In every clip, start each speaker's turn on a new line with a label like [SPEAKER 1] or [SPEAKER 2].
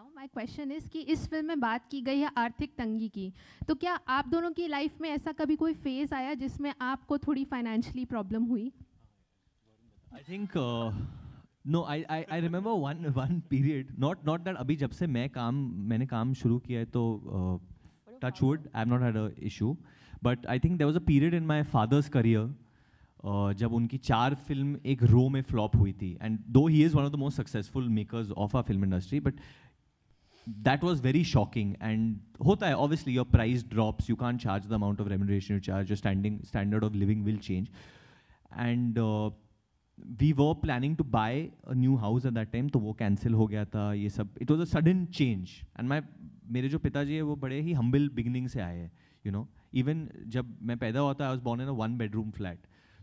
[SPEAKER 1] Now my question is कि इस film में बात की गई है आर्थिक तंगी की तो क्या आप दोनों की लाइफ में ऐसा कभी कोई फेज आया जिसमें आपको थोड़ी फाइनेंशियली प्रॉब्लम हुई
[SPEAKER 2] I think no I I I remember one one period not not that अभी जब से मैं काम मैंने काम शुरू किया है तो touch wood I am not had a issue but I think there was a period in my father's career जब उनकी चार फिल्म एक रो में फ्लॉप हुई थी and though he is one of the most successful makers of our film industry but that was very shocking and hota hai, obviously your price drops you can't charge the amount of remuneration you charge your standing standard of living will change and uh, we were planning to buy a new house at that time to वो cancel हो गया था ये सब it was a sudden change and my मेरे जो पिताजी है वो बड़े ही humble beginning से आए हैं you know even जब मैं पैदा हुआ I was born in a one bedroom flat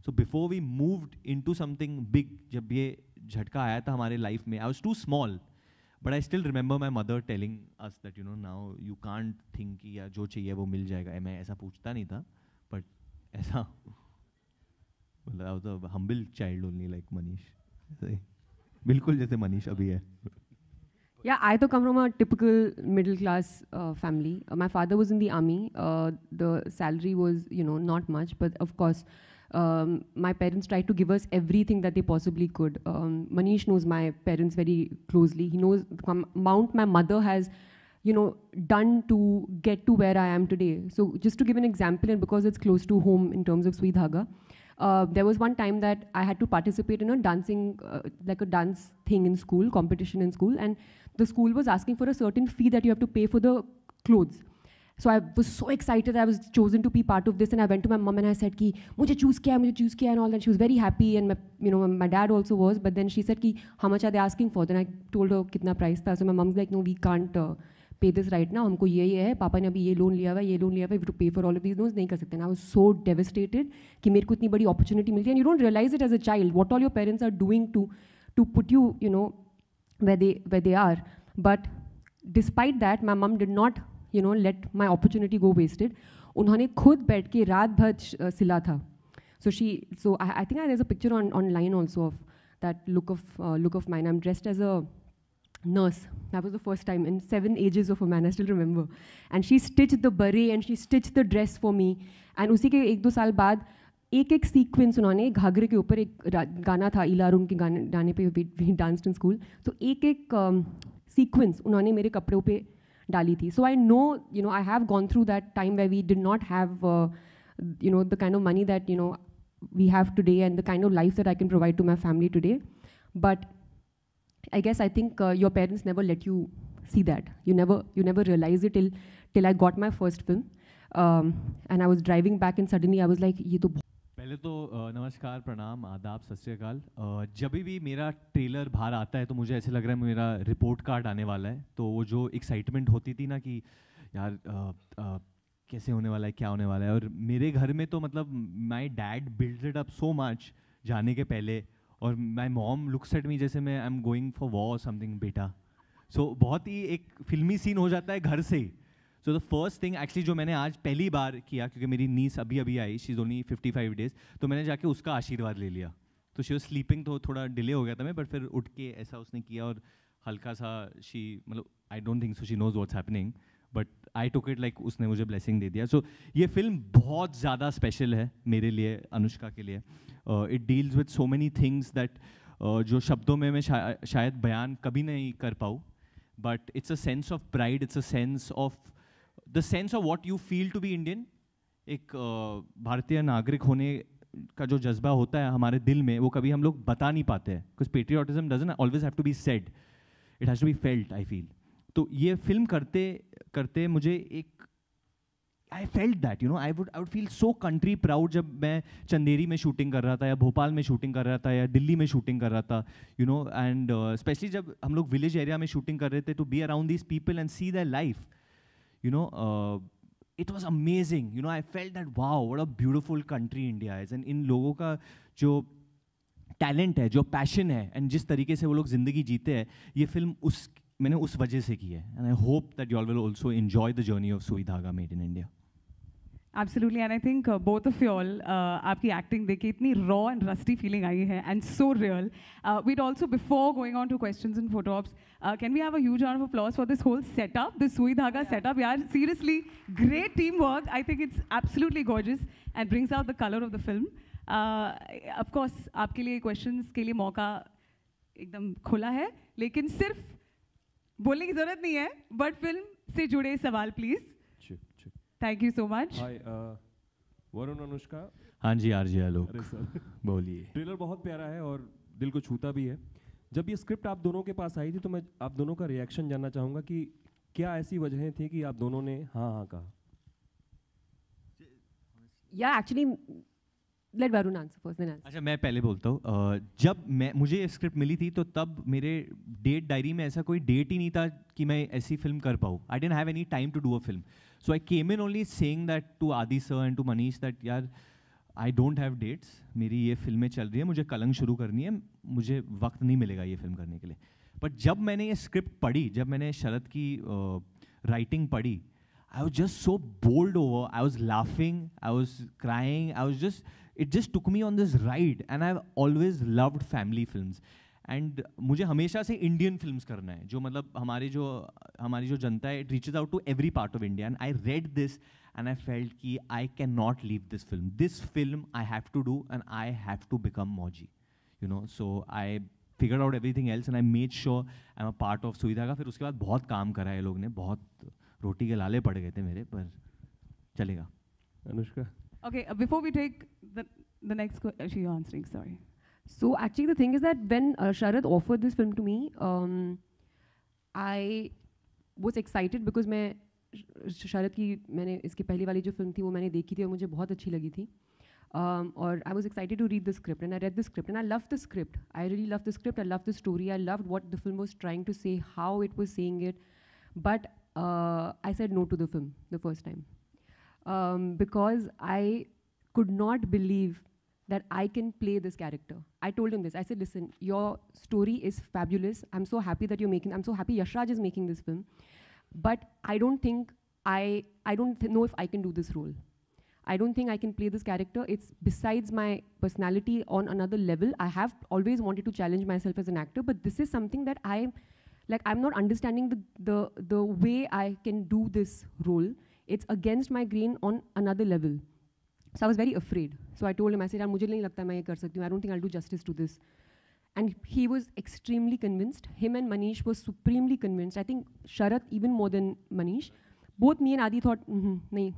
[SPEAKER 2] so before we moved into something big जब ये झटका आया था हमारे life में I was too small but I still remember my mother telling us that, you know, now you can't think that jo chahiye wo mil jayega. I aisa poochta nahi But aisa, was a humble child only like Manish. Bilkul jaise Manish
[SPEAKER 1] Yeah, I come from a typical middle class uh, family. Uh, my father was in the army. Uh, the salary was, you know, not much. But of course, um, my parents tried to give us everything that they possibly could. Um, Manish knows my parents very closely. He knows the amount my mother has, you know, done to get to where I am today. So just to give an example, and because it's close to home in terms of Swedhaga, uh, there was one time that I had to participate in a dancing, uh, like a dance thing in school, competition in school, and the school was asking for a certain fee that you have to pay for the clothes. So I was so excited I was chosen to be part of this and I went to my mum and I set कि मुझे choose किया मुझे choose किया and all that she was very happy and you know my dad also was but then she said कि how much are they asking for then I told कितना price था so my mum's like no we can't pay this right ना हमको ये ये है पापा ने अभी ये लोन लिया हुआ है ये लोन लिया हुआ है to pay for all of these loans नहीं कर सकते ना आई वॉज सो डेविस्टेटेड कि मेरे को इतनी बड़ी अपॉर्चुनिटी मिलती है and you don't realise it as a child what all your parents are doing to to put you you know way they way they are but despite that my mum did not you know let my opportunity go wasted उन्होंने खुद बैठ के रात भर सिला था so she so I think I as a picture on online also of that look of look of mine I am dressed as a nurse that was the first time in seven ages of a man I still remember and she stitch the bare and she stitch the dress for me and उसी के एक दो साल बाद एक एक sequence उन्होंने घाघरे के ऊपर एक गाना था रूम के गाने गाने पर डांस इन स्कूल तो एक एक सीक्वेंस um, उन्होंने मेरे कपड़ों पर So I know, you know, I have gone through that time where we did not have, uh, you know the kind of money that you know we have today and the kind of life that i can provide to my family today but i guess i think uh, your parents never let you see that you never you never realize it till till i got my first film um, and i was driving back and suddenly i was like ye to
[SPEAKER 2] पहले तो नमस्कार प्रणाम आदाब सत श्रीकाल जब भी मेरा ट्रेलर बाहर आता है तो मुझे ऐसे लग रहा है मेरा रिपोर्ट कार्ड आने वाला है तो वो जो एक्साइटमेंट होती थी ना कि यार आ, आ, कैसे होने वाला है क्या होने वाला है और मेरे घर में तो मतलब my dad builded up so much जाने के पहले और my mom looks at me जैसे मैं I am going for war something बेटा सो so, बहुत ही एक फिल्मी सीन हो जाता है घर से ही so the first thing actually जो मैंने आज पहली बार किया क्योंकि मेरी नीस अभी अभी आई she is only fifty five days तो मैंने जाके उसका आशीर्वाद ले लिया तो शी स्लीपिंग तो थोड़ा डिले हो गया था मैं बट फिर उठ के ऐसा उसने किया और हल्का सा शी मतलब I don't think so she knows what's happening but I took it like उसने मुझे ब्लेसिंग दे दिया सो ये फिल्म बहुत ज़्यादा स्पेशल है मेरे लिए अनुष्का के लिए it deals with so many things that जो शब्दों में मैं शा, शायद बयान कभी नहीं कर पाऊँ but it's a sense of pride it's a sense of the sense of what you feel to be Indian एक भारतीय नागरिक होने का जो जज्बा होता है हमारे दिल में वो कभी हम लोग बता नहीं पाते हैं because patriotism doesn't always have to be said it has to be felt I feel तो ये फिल्म करते करते मुझे एक I felt that you know I would I would feel so country proud जब मैं चंदेरी में शूटिंग कर रहा था या भोपाल में शूटिंग कर रहा था या दिल्ली में शूटिंग कर रहा था यू नो एंड स्पेशली जब हम लोग विलेज एरिया में शूटिंग कर रहे थे to be around this people and see the life you know, uh, it was amazing. You know, I felt that wow, what a beautiful country India is, and इन लोगों का जो talent है जो पैशन है एंड जिस तरीके से वो लोग ज़िंदगी जीते हैं ये फिल्म उस मैंने उस वजह से की है and I hope that you all will also enjoy the journey of Sui Dhaga made in India
[SPEAKER 1] Absolutely, and I think uh, both of y'all, uh, आपकी acting देख के इतनी raw and rusty feeling आई है, and so real. Uh, we'd also, before going on to questions and photo ops, uh, can we have a huge round of applause for this whole setup, this Sui Dhaga yeah. setup? Yeah, seriously, great teamwork. I think it's absolutely gorgeous and brings out the color of the film. Uh, of course, आपके लिए questions के लिए मौका एकदम खुला है, लेकिन सिर्फ बोलने की जरूरत नहीं है, but film से जुड़े सवाल please. Thank you so much
[SPEAKER 2] Varun Anushka हाँ जी आर जी हेलो बोलिए ट्रेलर बहुत प्यारा है और दिल को छूता भी है जब ये स्क्रिप्ट आप दोनों के पास आई थी तो मैं आप दोनों का रिएक्शन जानना चाहूँगा कि क्या ऐसी वजहें थी कि आप दोनों ने हाँ हाँ कहा
[SPEAKER 1] या actually let Varun answer first then
[SPEAKER 2] अच्छा मैं पहले बोलता हूँ जब मैं मुझे ये स्क्रिप्ट मिली थी तो तब मेरे डेट डायरी में ऐसा कोई डेट ही नहीं था कि मैं ऐसी फिल्म कर पाऊँ I didn't have any time to do a film So I came in only saying that to Adi sir and to Manish that यार आई डोंट हैव डेट्स मेरी ये फिल्में चल रही है मुझे कलंग शुरू करनी है मुझे वक्त नहीं मिलेगा ये फिल्म करने के लिए बट जब मैंने ये स्क्रिप्ट पढ़ी जब मैंने शरद की राइटिंग uh, पढ़ी I was just so bowled over I was laughing I was crying I was just it just took me on this ride and I have always loved family film and मुझे हमेशा से Indian film करना है जो मतलब हमारे जो हमारी जो जनता है it reaches out to every part of India and I read this and I felt कि I can not leave this film this film I have to do and I have to become Mauji you know so I figure out everything else and I made sure I am a part of सुविधा का फिर उसके बाद बहुत काम करा है लोग ने बहुत रोटी के लाले पड़ गए थे मेरे पर चलेगा Anushka
[SPEAKER 1] okay before we take the next answering sorry So actually, the thing is that when uh, Sharad offered this film to me, um, I was excited because मैं शरद की मैंने इसकी पहली वाली जो फिल्म थी वो मैंने देखी थी और मुझे बहुत अच्छी लगी थी और I was excited to read the script and I read the script and I love the script I really love the script I love the story I love what the film was trying to say how it was saying it but I said no to the film the first time because I could not believe that I can play this character. I told him this. I said, listen, your story is fabulous. I'm so happy that you're making, I'm so happy Yashraj is making this film. But I don't think, I, I don't know if I can do this role. I don't think I can play this character. It's besides my personality on another level. I have always wanted to challenge myself as an actor, but this is something that I, like, I'm not understanding the, the, the way I can do this role. It's against my grain on another level. So I was very afraid. So I told him, I said, "I I don't think I'll do justice to this. And he was extremely convinced. Him and Manish was supremely convinced. I think Sharat even more than Manish. Both me and Adi thought, mm-hmm, नहीं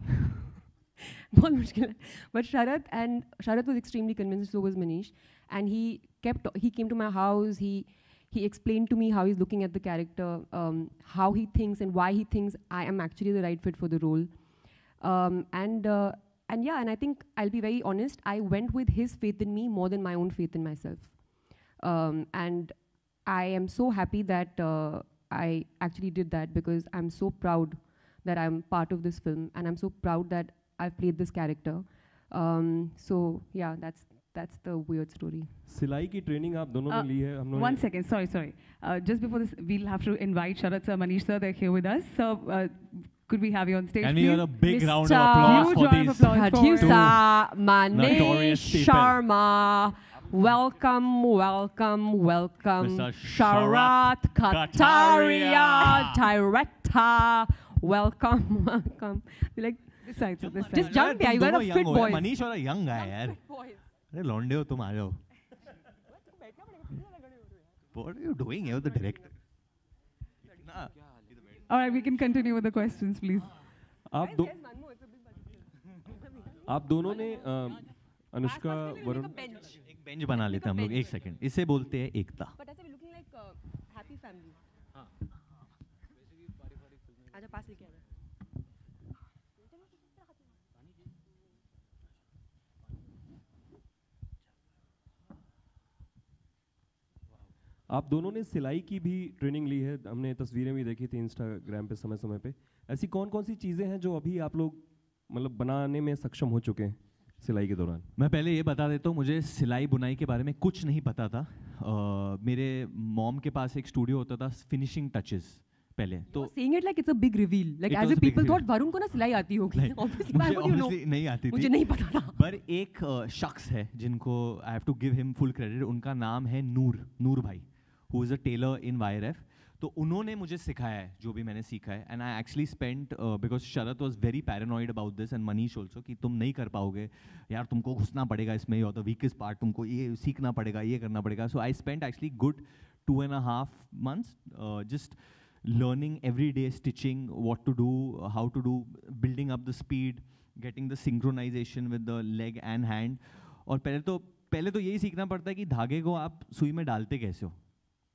[SPEAKER 1] But Sharat and Sharat was extremely convinced. So was Manish. And he kept. He came to my house. He he explained to me how he's looking at the character, um, how he thinks, and why he thinks I am actually the right fit for the role. Um, and uh, and yeah, and I think I'll be very honest, I went with his faith in me more than my own faith in myself. Um, and I am so happy that uh, I actually did that because I'm so proud that I'm part of this film and I'm so proud that I've played this character. Um, so yeah, that's that's the weird story.
[SPEAKER 2] सिलाई की training आप दोनों ने uh, Lee One second,
[SPEAKER 1] sorry, sorry. Uh, just before this, we'll have to invite Sharat sir, Manish sir, they're here with us. So uh, could we have you on stage? Can we have a big Mr. round of applause Huge for round of applause for Producer Manish Sharma. Welcome, welcome, welcome. Mr. Sharat Kataria, Director. Welcome, welcome. you like, this side, this side. Just jump, yeah. You got a fit boy. Manish,
[SPEAKER 2] Manish और young है यार अरे लौंडे हो तुम आ जाओ What are you doing here with the director?
[SPEAKER 1] All right, we can continue with the questions, please.
[SPEAKER 2] आप दो आप दोनों ने अनुष्का वरुण एक बेंच बना लेते हैं हम लोग एक सेकंड इसे बोलते हैं एकता
[SPEAKER 1] uh, हाँ। आजा पास लेके आ
[SPEAKER 2] आप दोनों ने सिलाई की भी ट्रेनिंग ली है हमने तस्वीरें भी देखी थी इंस्टाग्राम पे समय समय पे ऐसी कौन कौन सी चीज़ें हैं जो अभी आप लोग मतलब बनाने में सक्षम हो चुके हैं सिलाई के दौरान मैं पहले ये बता देता हूँ मुझे सिलाई बुनाई के बारे में कुछ नहीं पता था आ, मेरे मॉम के पास एक स्टूडियो होता था फिनिशिंग टचेस पहले तो
[SPEAKER 1] saying it like it's a big reveal like as a people thought Varun को ना सिलाई आती होगी ऑब्वियसली मुझे
[SPEAKER 2] नहीं आती थी मुझे नहीं पता था पर एक शख्स है जिनको I have to give him full credit उनका नाम है नूर नूर भाई who is a tailor in वायर एफ तो उन्होंने मुझे सिखाया है जो भी मैंने सीखा है and I actually spent because Sharad was very paranoid about this and Manish also कि तुम नहीं कर पाओगे यार तुमको घुसना पड़ेगा इसमें और द वीकेस्ट पार्ट तुमको ये सीखना पड़ेगा ये करना पड़ेगा so I spent actually good two and a half months just learning every day stitching what to do how to do building up the speed getting the synchronisation with the leg and hand और पहले तो पहले तो यही सीखना पड़ता है कि धागे को आप सुई में डालते कैसे हो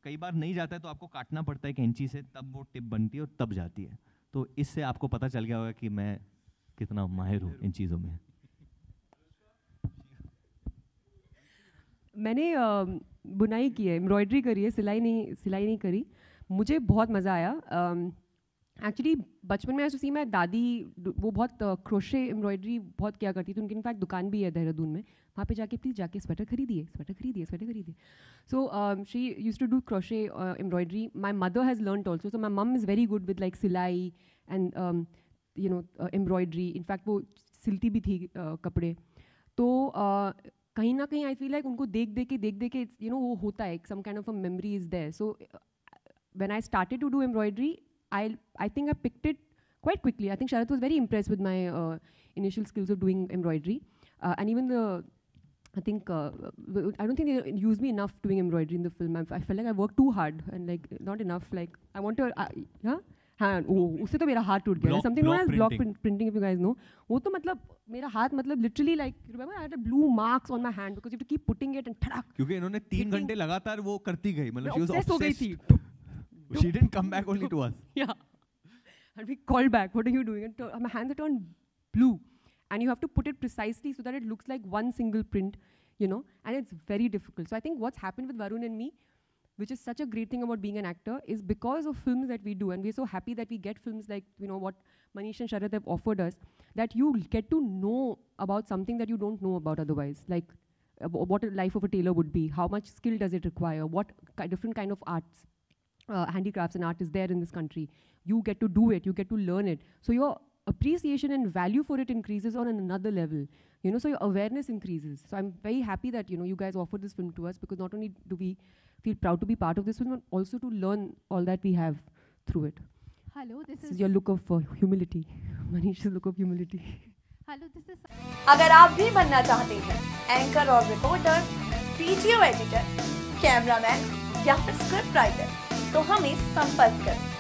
[SPEAKER 2] कई बार नहीं जाता है तो आपको काटना पड़ता है कैंची से तब वो टिप बनती है और तब जाती है तो इससे आपको पता चल गया होगा कि मैं कितना माहिर हूँ इन चीज़ों में
[SPEAKER 1] मैंने बुनाई की है एम्ब्रॉयडरी करी है सिलाई नहीं सिलाई नहीं करी मुझे बहुत मज़ा आया एक्चुअली बचपन में ऐसा मैं दादी वो बहुत क्रोशे एम्ब्रॉयडरी बहुत किया करती थी उनकी इनफैक्ट दुकान भी है देहरादून में वहाँ पे जाके प्लीज़ जाके स्वेटर खरीदिए स्वेटर खरीदिए स्वेटर खरीदिए so she use to do crochet embroidery my mother has learn also so my mum is very good with like सिलाई and you know embroidery in fact वो सिलती भी थी कपड़े तो कहीं ना कहीं आई फील लाइक उनको देख देख के देख देख के यू नो वो होता है some kind of a memory is there so when I started to do embroidery I, I think I picked it quite quickly. I think Sharath was very impressed with my uh, initial skills of doing embroidery. Uh, and even the, I think, uh, I don't think they used me enough doing embroidery in the film. I, felt like I worked too hard and like not enough. Like I want to, huh? हाँ उससे तो मेरा हाथ टूट गया something known as block printing if you guys know वो तो मतलब मेरा हाथ मतलब literally like remember I had blue marks on my hand because you to keep putting it and ठड़क
[SPEAKER 2] क्योंकि इन्होंने 3 घंटे लगातार वो करती गई मतलब हो गई थी she didn't come back only to us.
[SPEAKER 1] yeah. And we called back, what are you doing? And my hands are turned blue. And you have to put it precisely so that it looks like one single print, you know, and it's very difficult. So I think what's happened with Varun and me, which is such a great thing about being an actor, is because of films that we do, and we're so happy that we get films like, you know, what Manish and Sharat have offered us, that you get to know about something that you don't know about otherwise. Like uh, what a life of a tailor would be, how much skill does it require, what ki different kind of arts uh, handicrafts and art is there in this country. You get to do it, you get to learn it. So your appreciation and value for it increases on another level. You know, so your awareness increases. So I'm very happy that, you know, you guys offered this film to us because not only do we feel proud to be part of this film, but also to learn all that we have through it.
[SPEAKER 2] Hello, this, this is, is your look
[SPEAKER 1] of uh, humility. Manish's look of humility.
[SPEAKER 2] Hello, this is. अगर आप भी बनना चाहते हैं anchor और reporter video editor cameraman या फिर script writer तो हमें संपर्क करें